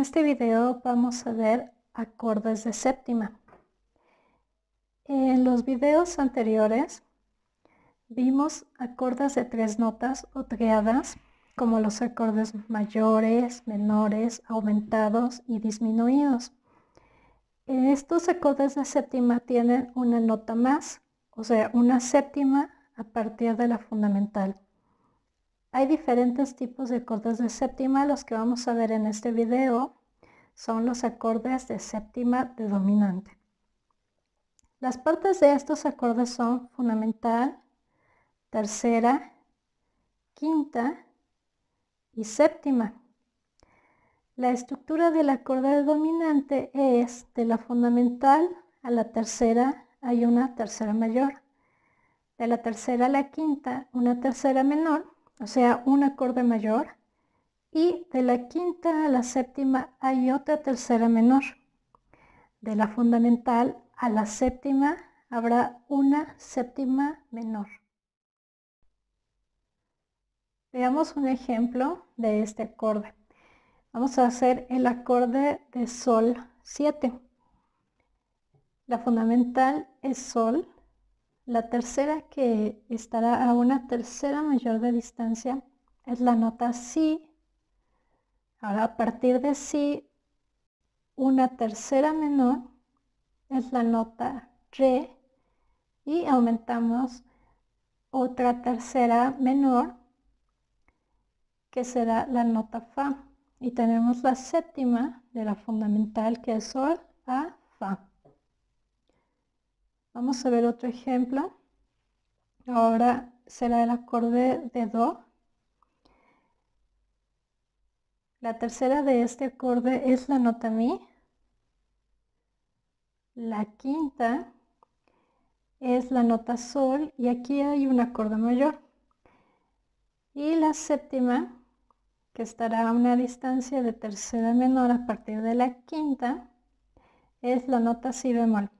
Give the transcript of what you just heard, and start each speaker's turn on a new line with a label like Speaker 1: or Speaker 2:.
Speaker 1: este video vamos a ver acordes de séptima. En los videos anteriores vimos acordes de tres notas o triadas, como los acordes mayores, menores, aumentados y disminuidos. Estos acordes de séptima tienen una nota más, o sea, una séptima a partir de la fundamental. Hay diferentes tipos de acordes de séptima, los que vamos a ver en este video son los acordes de séptima de dominante. Las partes de estos acordes son fundamental, tercera, quinta y séptima. La estructura del acorde de dominante es de la fundamental a la tercera hay una tercera mayor, de la tercera a la quinta una tercera menor o sea, un acorde mayor, y de la quinta a la séptima hay otra tercera menor. De la fundamental a la séptima habrá una séptima menor. Veamos un ejemplo de este acorde. Vamos a hacer el acorde de Sol 7. La fundamental es Sol la tercera que estará a una tercera mayor de distancia es la nota Si. Ahora a partir de Si, una tercera menor es la nota Re y aumentamos otra tercera menor que será la nota Fa. Y tenemos la séptima de la fundamental que es Sol a Fa. Vamos a ver otro ejemplo. Ahora será el acorde de Do. La tercera de este acorde es la nota Mi. La quinta es la nota Sol y aquí hay un acorde mayor. Y la séptima, que estará a una distancia de tercera menor a partir de la quinta, es la nota Si bemol.